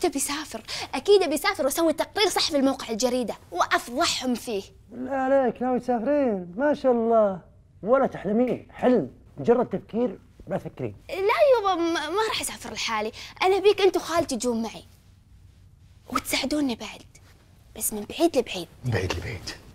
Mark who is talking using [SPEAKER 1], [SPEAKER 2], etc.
[SPEAKER 1] حتى بيسافر اكيد اسافر واسوي تقرير صح في الموقع الجريده وافضحهم فيه بالله عليك ناوي تسافرين ما شاء الله ولا تحلمين حلم
[SPEAKER 2] مجرد
[SPEAKER 3] تفكير ما تفكرين
[SPEAKER 4] لا يابا ما راح اسافر لحالي انا بيك انت وخالتي تجون معي وتساعدوني بعد بس من بعيد لبعيد
[SPEAKER 3] بعيد لبعيد